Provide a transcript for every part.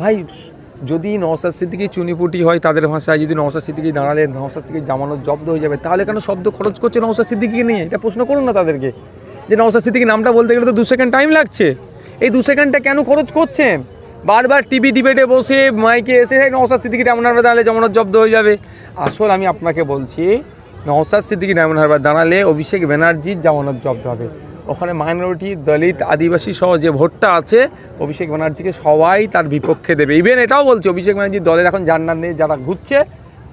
ভাই যদি নওসার সিদ্দিকি চুনিপুটি হয় তাদের ভাষায় যদি নওসার সিদ্দিকি দাঁড়ালে নওসার সিদ্দিকি জামানত জব্দ হয়ে যাবে তাহলে কেন শব্দ খরচ করছে নওসার সিদ্দিকিকে নিয়ে এটা প্রশ্ন করুন না তাদেরকে যে নওসার সিদ্দিকি নামটা বলতে গেলে তো দু সেকেন্ড টাইম লাগছে এই দু সেকেন্ডটা কেন খরচ করছেন বারবার টিভি ডিবেটে বসে মাইকে এসে নওসার সিদ্দিকি ডায়মন্ড হারবার দাঁড়ালে জামানত জব্দ হয়ে যাবে আসল আমি আপনাকে বলছি নওসার সিদ্দিকি ডায়মন্ড হারবার দাঁড়ালে অভিষেক ব্যানার্জির জামানত জব্দ হবে ওখানে মাইনরিটি দলিত আদিবাসী সহ যে ভোটটা আছে অভিষেক ব্যানার্জিকে সবাই তার বিপক্ষে দেবে ইভেন এটাও বলছে অভিষেক ব্যানার্জির দলের এখন জান্নার নেই যারা ঘুরছে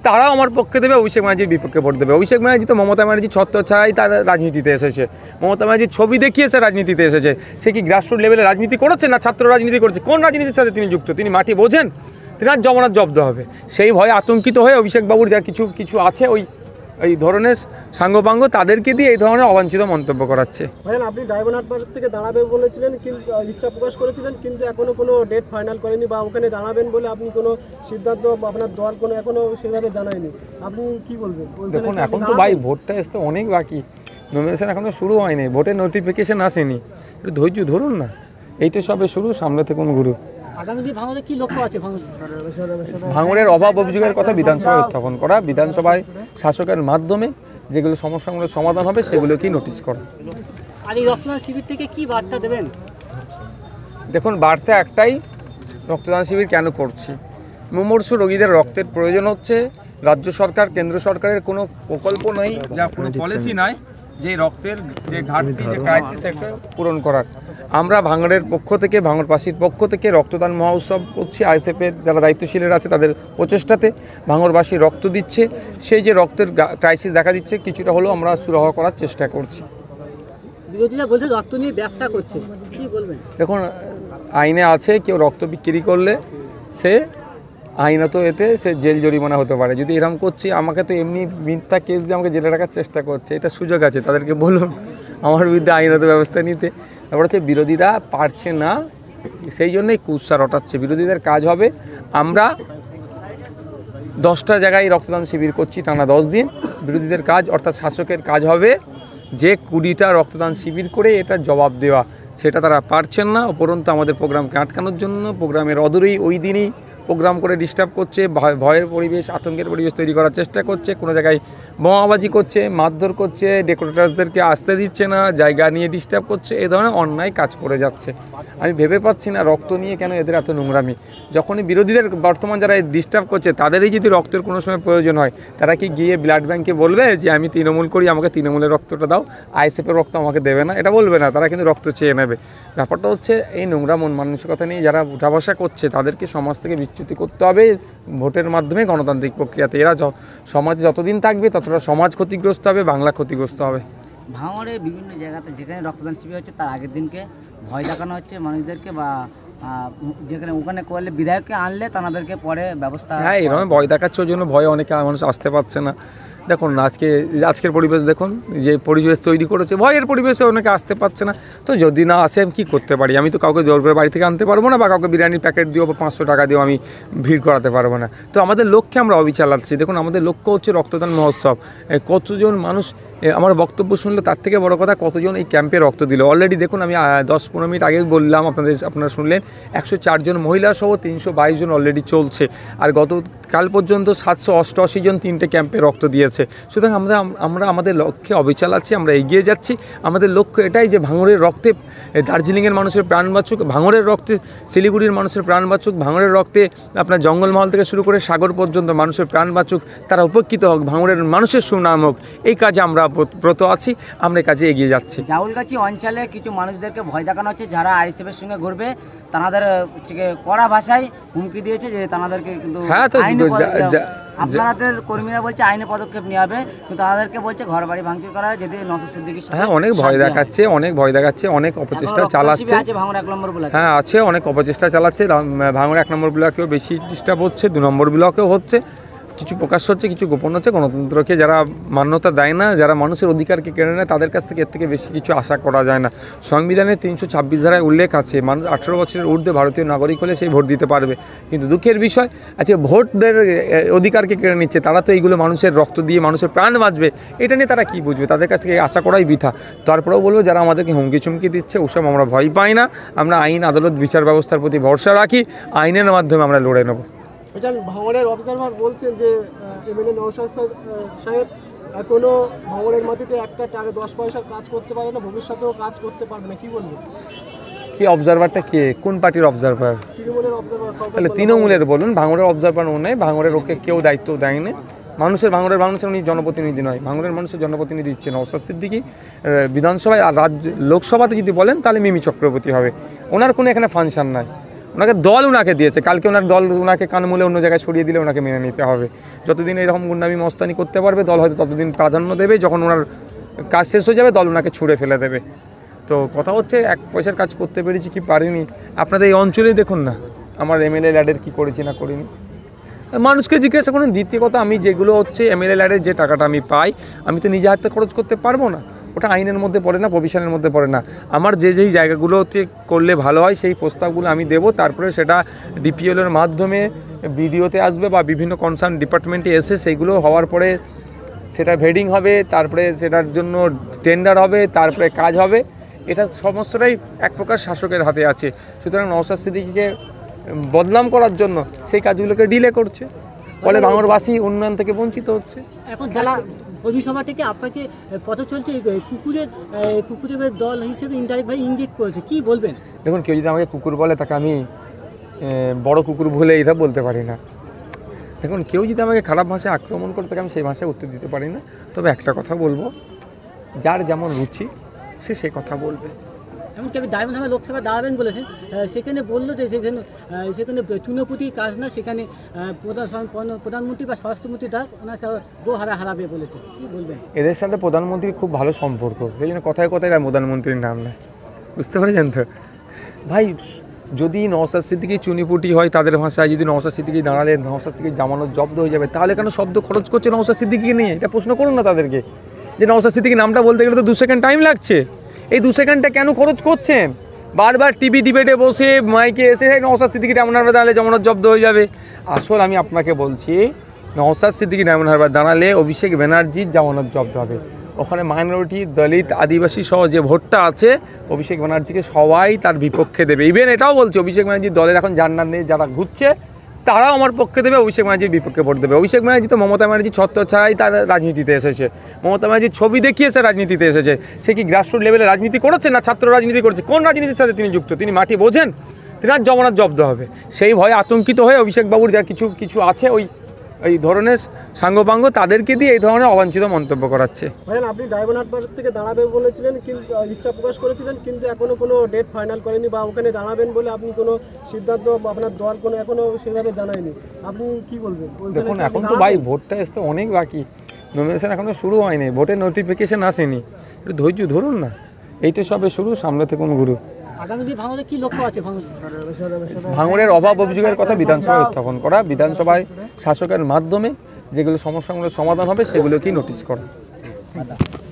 তারাও আমার পক্ষে দেবে অভিষেক ব্যানার্জির বিপক্ষে ভোট দেবে অভিষেক ব্যানার্জি তো মমতা ব্যানার্জি ছত্র ছাড়াই তার রাজনীতিতে এসেছে মমতা ব্যানার্জির ছবি দেখিয়ে সে রাজনীতিতে এসেছে সে কি গ্রাসরুট লেভেলে রাজনীতি করেছে না ছাত্র রাজনীতি করেছে কোন রাজনীতির সাথে তিনি যুক্ত তিনি মাটি বোঝেন তিনি আর জমানার জব্দ হবে সেই ভয়ে আতঙ্কিত হয়ে অভিষেকবাবুর যা কিছু কিছু আছে ওই এই ধরনের সাঙ্গপাঙ্গ তাদেরকে দিয়ে এই ধরনের অবাঞ্ছিত মন্তব্য করাচ্ছে আপনি ডায়মন্ড থেকে দাঁড়াবে বলেছিলেন কিন্তু ইচ্ছা প্রকাশ করেছিলেন কিন্তু এখনো কোনো ডেট ফাইনাল করেনি বা ওখানে দাঁড়াবেন বলে আপনি কোনো সিদ্ধান্ত আপনার দল কোনো এখনো সেভাবে জানায়নি আপনি কি বলবেন দেখুন এখন তো ভাই ভোটটা আসতে অনেক বাকি নমিনেশন এখনো শুরু হয়নি ভোটের নোটিফিকেশান আসেনি একটু ধৈর্য ধরুন না এই তো সবে শুরু সামনে থেকে গুরু ভাঙনের অভাব অভিযোগের কথা বিধানসভায় উত্থাপন করা বিধানসভায় শাসকের মাধ্যমে যেগুলো সমস্যাগুলো সমাধান হবে সেগুলোকেই নোটিশ করা শিবির থেকে কি বার্তা দেবেন দেখুন বার্তা একটাই রক্তদান শিবির কেন করছি মুমূর্ষ রোগীদের রক্তের প্রয়োজন হচ্ছে রাজ্য সরকার কেন্দ্র সরকারের কোনো প্রকল্প নেই যা কোনো পলিসি নাই যে রক্তের যে ঘাটতি যে ক্রাইসিস একটা পূরণ করার আমরা ভাঙড়ের পক্ষ থেকে ভাঙড়বাসীর পক্ষ থেকে রক্তদান মহোৎসব করছি আইএসএফের যারা দায়িত্বশীলেরা আছে তাদের প্রচেষ্টাতে ভাঙড়বাসী রক্ত দিচ্ছে সেই যে রক্তের ক্রাইসিস দেখা দিচ্ছে কিছুটা হলেও আমরা সুরাহ করার চেষ্টা করছি ব্যবসা করছে দেখুন আইনে আছে কেউ রক্ত বিক্রি করলে সে আইনত এতে সে জেল জরিমানা হতে পারে যদি এরম করছি আমাকে তো এমনি মিথ্যা কেস দিয়ে আমাকে জেলে রাখার চেষ্টা করছে এটা সুযোগ আছে তাদেরকে বলুন আমার বিরুদ্ধে আইনত ব্যবস্থা নিতে ব্যাপার হচ্ছে বিরোধীরা পারছে না সেই জন্যই কুৎসা রটাচ্ছে বিরোধীদের কাজ হবে আমরা দশটা জায়গায় রক্তদান শিবির করছি টানা দশ দিন বিরোধীদের কাজ অর্থাৎ শাসকের কাজ হবে যে কুড়িটা রক্তদান শিবির করে এটা জবাব দেওয়া সেটা তারা পারছেন না উপরন্তু আমাদের প্রোগ্রামকে আটকানোর জন্য প্রোগ্রামের অদূরেই ওই দিনই প্রোগ্রাম করে ডিস্টার্ব করছে ভয়ের পরিবেশ আতঙ্কের পরিবেশ তৈরি করার চেষ্টা করছে কোনো জায়গায় বোমাবাজি করছে মারধর করছে ডেকোরেটার্সদেরকে আসতে দিচ্ছে না জায়গা নিয়ে ডিস্টার্ব করছে এ ধরনের অন্যায় কাজ করে যাচ্ছে আমি ভেবে পাচ্ছি না রক্ত নিয়ে কেন এদের এত নোংরামি যখনই বিরোধীদের বর্তমান যারা ডিস্টার্ব করছে তাদেরই যদি রক্তের কোনো সময় প্রয়োজন হয় তারা কি গিয়ে ব্লাড ব্যাঙ্কে বলবে যে আমি তৃণমূল করি আমাকে তৃণমূলের রক্তটা দাও আইএসএফের রক্ত আমাকে দেবে না এটা বলবে না তারা কিন্তু রক্ত চেয়ে নেবে ব্যাপারটা হচ্ছে এই নোংরা মন মানসিকতা নিয়ে যারা বসা করছে তাদেরকে সমাজ থেকে পদচ্যুতি করতে হবে ভোটের মাধ্যমে গণতান্ত্রিক প্রক্রিয়াতে এরা সমাজ যতদিন থাকবে ততটা সমাজ ক্ষতিগ্রস্ত হবে বাংলা ক্ষতিগ্রস্ত হবে ভাঙড়ে বিভিন্ন জায়গাতে যেখানে রক্তদান শিবির হচ্ছে তার আগের দিনকে ভয় দেখানো হচ্ছে মানুষদেরকে বা যেখানে ওখানে করলে বিধায়ককে আনলে তাদেরকে পরে ব্যবস্থা হ্যাঁ এরকম ভয় দেখাচ্ছে ওই জন্য ভয় অনেকে মানুষ আসতে পারছে না দেখুন আজকে আজকের পরিবেশ দেখুন যে পরিবেশ তৈরি করেছে ভয়ের পরিবেশে অনেকে আসতে পারছে না তো যদি না আসে আমি কী করতে পারি আমি তো কাউকে জোর করে বাড়ি থেকে আনতে পারবো না বা কাউকে বিরিয়ানির প্যাকেট দিও বা পাঁচশো টাকা দিয়েও আমি ভিড় করাতে পারবো না তো আমাদের লক্ষ্যে আমরা অবিচালাচ্ছি দেখুন আমাদের লক্ষ্য হচ্ছে রক্তদান মহোৎসব কতজন মানুষ আমার বক্তব্য শুনলে তার থেকে বড় কথা কতজন এই ক্যাম্পে রক্ত দিল অলরেডি দেখুন আমি দশ পনেরো মিনিট আগে বললাম আপনাদের আপনারা শুনলেন একশো চারজন মহিলা সহ তিনশো বাইশ জন অলরেডি চলছে আর গতকাল পর্যন্ত সাতশো অষ্টআশি জন তিনটে ক্যাম্পে রক্ত দিয়েছে আছে সুতরাং আমরা আমরা আমাদের লক্ষ্যে অবিচাল আছি আমরা এগিয়ে যাচ্ছি আমাদের লক্ষ্য এটাই যে ভাঙরের রক্তে দার্জিলিংয়ের মানুষের প্রাণ বাঁচুক ভাঙরের রক্তে শিলিগুড়ির মানুষের প্রাণ বাঁচুক ভাঙরের রক্তে আপনার জঙ্গলমহল থেকে শুরু করে সাগর পর্যন্ত মানুষের প্রাণ বাঁচুক তারা উপকৃত হোক ভাঙরের মানুষের সুনাম হোক এই কাজে আমরা ব্রত আছি আমরা কাজে এগিয়ে যাচ্ছি জাউলগাছি অঞ্চলে কিছু মানুষদেরকে ভয় দেখানো হচ্ছে যারা আইসিএফের সঙ্গে ঘুরবে তাদের কড়া ভাষায় হুমকি দিয়েছে যে তাদেরকে কিন্তু হ্যাঁ তো আপনাদের কর্মীরা বলছে আইনে পদক্ষেপ নেওয়া হবে কিন্তু তাদেরকে বলছে ঘর বাড়ি ভাঙচুর করা হয় যদি নসর সিদ্দিকি হ্যাঁ অনেক ভয় দেখাচ্ছে অনেক ভয় দেখাচ্ছে অনেক অপচেষ্টা চালাচ্ছে ভাঙড় এক নম্বর ব্লক হ্যাঁ আছে অনেক অপচেষ্টা চালাচ্ছে ভাঙড় এক নম্বর ব্লকেও বেশি ডিস্টার্ব হচ্ছে দু নম্বর ব্লকেও হচ্ছে কিছু প্রকাশ হচ্ছে কিছু গোপন হচ্ছে গণতন্ত্রকে যারা মান্যতা দেয় না যারা মানুষের অধিকারকে কেড়ে নেয় তাদের কাছ থেকে এর থেকে বেশি কিছু আশা করা যায় না সংবিধানে তিনশো ছাব্বিশ ধারায় উল্লেখ আছে মানুষ আঠেরো বছরের ঊর্ধ্বে ভারতীয় নাগরিক হলে সেই ভোট দিতে পারবে কিন্তু দুঃখের বিষয় আচ্ছা ভোটদের অধিকারকে কেড়ে নিচ্ছে তারা তো এইগুলো মানুষের রক্ত দিয়ে মানুষের প্রাণ বাঁচবে এটা নিয়ে তারা কি বুঝবে তাদের কাছ থেকে আশা করাই বৃথা তারপরেও বলবো যারা আমাদেরকে হুমকি চুমকি দিচ্ছে ওসব আমরা ভয় পাই না আমরা আইন আদালত বিচার ব্যবস্থার প্রতি ভরসা রাখি আইনের মাধ্যমে আমরা লড়ে নেবো এটা ভাঙড়ের অবজারভার বলছেন যে এমএলএ নৌসাদ সাহেব এখনও ভাঙড়ের মাটিতে একটা টাকা দশ পয়সার কাজ করতে পারে না ভবিষ্যতেও কাজ করতে পারবে না কী বলবেন কি অবজারভারটা কে কোন পার্টির অবজারভার তাহলে তৃণমূলের বলুন ভাঙড়ের অবজারভার ও নেই ভাঙড়ের ওকে কেউ দায়িত্ব দেয়নি মানুষের ভাঙড়ের মানুষের উনি জনপ্রতিনিধি নয় ভাঙড়ের মানুষের জনপ্রতিনিধি হচ্ছে নওসাদ দিকে বিধানসভায় আর রাজ্য লোকসভাতে যদি বলেন তাহলে মিমি চক্রবর্তী হবে ওনার কোনো এখানে ফাংশন নাই ওনাকে দল ওনাকে দিয়েছে কালকে ওনার দল ওনাকে কানমূলে অন্য জায়গায় সরিয়ে দিলে ওনাকে মেনে নিতে হবে যতদিন এরকম গুন্ডামি মস্তানি করতে পারবে দল হয়তো ততদিন প্রাধান্য দেবে যখন ওনার কাজ শেষ হয়ে যাবে দল ওনাকে ছুঁড়ে ফেলে দেবে তো কথা হচ্ছে এক পয়সার কাজ করতে পেরেছি কি পারিনি আপনাদের এই অঞ্চলেই দেখুন না আমার এমএলএ ল্যাডের কী করেছি না করিনি মানুষকে জিজ্ঞাসা করুন দ্বিতীয় কথা আমি যেগুলো হচ্ছে এমএলএ ল্যাডের যে টাকাটা আমি পাই আমি তো নিজে হাতে খরচ করতে পারবো না ওটা আইনের মধ্যে পড়ে না প্রভিশনের মধ্যে পড়ে না আমার যে যেই জায়গাগুলোতে করলে ভালো হয় সেই প্রস্তাবগুলো আমি দেব তারপরে সেটা ডিপিএলের মাধ্যমে বিডিওতে আসবে বা বিভিন্ন কনসার্ন ডিপার্টমেন্টে এসে সেইগুলো হওয়ার পরে সেটা ভেডিং হবে তারপরে সেটার জন্য টেন্ডার হবে তারপরে কাজ হবে এটা সমস্তটাই এক প্রকার শাসকের হাতে আছে সুতরাং নওসাদ সিদ্দিকিকে বদনাম করার জন্য সেই কাজগুলোকে ডিলে করছে ফলে মানে বাংলারবাসী উন্নয়ন থেকে বঞ্চিত হচ্ছে এখন অভিসভা থেকে আপনাকে পথে চলছে কুকুরের কুকুরের দল হিসেবে ইনডাইরেক্টভাবে ইঙ্গিত করেছে কি বলবেন দেখুন কেউ যদি আমাকে কুকুর বলে তাকে আমি বড় কুকুর ভুলে এটা বলতে পারি না দেখুন কেউ যদি আমাকে খারাপ ভাষায় আক্রমণ করে তাকে আমি সেই ভাষায় উত্তর দিতে পারি না তবে একটা কথা বলবো যার যেমন রুচি সে সে কথা বলবে এমনকি আমি ডায়মন্ডহামে লোকসভা দাঁড়াবেন বলেছেন সেখানে বললো যে যেখানে সেখানে চুনোপুতি কাজ না সেখানে প্রধান প্রধানমন্ত্রী বা স্বরাষ্ট্রমন্ত্রী তার ওনাকে দো হারা হারাবে বলেছে কী বলবেন এদের সাথে প্রধানমন্ত্রীর খুব ভালো সম্পর্ক সেই জন্য কথায় কথায় প্রধানমন্ত্রীর নাম নেয় বুঝতে পারছেন তো ভাই যদি নওসাদ সিদ্দিকি চুনিপুটি হয় তাদের ভাষায় যদি নওসাদ সিদ্দিকি দাঁড়ালে নওসাদ সিদ্দিকি জামানো জব্দ হয়ে যাবে তাহলে কেন শব্দ খরচ করছে নওসাদ সিদ্দিকিকে নিয়ে এটা প্রশ্ন করুন না তাদেরকে যে নওসাদ সিদ্দিকি নামটা বলতে গেলে তো দু সেকেন্ড টাইম লাগছে এই দু সেকেন্ডটা কেন খরচ করছেন বারবার টিভি ডিবেটে বসে মাইকে এসে নওসাদ সিদ্দিকি ডায়মন্ড হারবার দাঁড়ালে জমানত জব্দ হয়ে যাবে আসল আমি আপনাকে বলছি নওসাদ সিদ্দিকি ডায়মন্ড হারবার দাঁড়ালে অভিষেক ব্যানার্জির জামানত জব্দ হবে ওখানে মাইনরিটি দলিত আদিবাসী সহ যে ভোটটা আছে অভিষেক ব্যানার্জিকে সবাই তার বিপক্ষে দেবে ইভেন এটাও বলছে অভিষেক ব্যানার্জির দলের এখন জান্নার নেই যারা ঘুরছে তারাও আমার পক্ষে দেবে অভিষেক ব্যানার্জির বিপক্ষে ভোট দেবে অভিষেক ব্যানার্জি তো মমতা ব্যানার্জি ছত্র ছাড়াই তার রাজনীতিতে এসেছে মমতা ব্যানার্জির ছবি দেখিয়ে সে রাজনীতিতে এসেছে সে কি গ্রাসরুট লেভেলে রাজনীতি করেছে না ছাত্র রাজনীতি করেছে কোন রাজনীতির সাথে তিনি যুক্ত তিনি মাটি বোঝেন তিনি আর জমানার জব্দ হবে সেই ভয়ে আতঙ্কিত হয়ে অভিষেকবাবুর যা কিছু কিছু আছে ওই এই ধরনের সাঙ্গপাঙ্গ তাদেরকে দিয়ে এই ধরনের অবাঞ্ছিত মন্তব্য করাচ্ছে ভাইয়ান আপনি ডায়মন্ড হারবার থেকে দাঁড়াবে বলেছিলেন কিন্তু ইচ্ছা প্রকাশ করেছিলেন কিন্তু এখনো কোনো ডেট ফাইনাল করেনি বা ওখানে দাঁড়াবেন বলে আপনি কোনো সিদ্ধান্ত আপনার দল কোনো এখনো সেভাবে জানায়নি আপনি কি বলবেন দেখুন এখন তো ভাই ভোটটা আসতে অনেক বাকি নমিনেশন এখনও শুরু হয়নি ভোটের নোটিফিকেশান আসেনি একটু ধৈর্য ধরুন না এই তো সবে শুরু সামনে থেকে কোনো গুরু ভাঙনের অভাব অভিযোগের কথা বিধানসভায় উত্থাপন করা বিধানসভায় শাসকের মাধ্যমে যেগুলো সমস্যাগুলোর সমাধান হবে সেগুলোকেই নোটিশ করা আচ্ছা।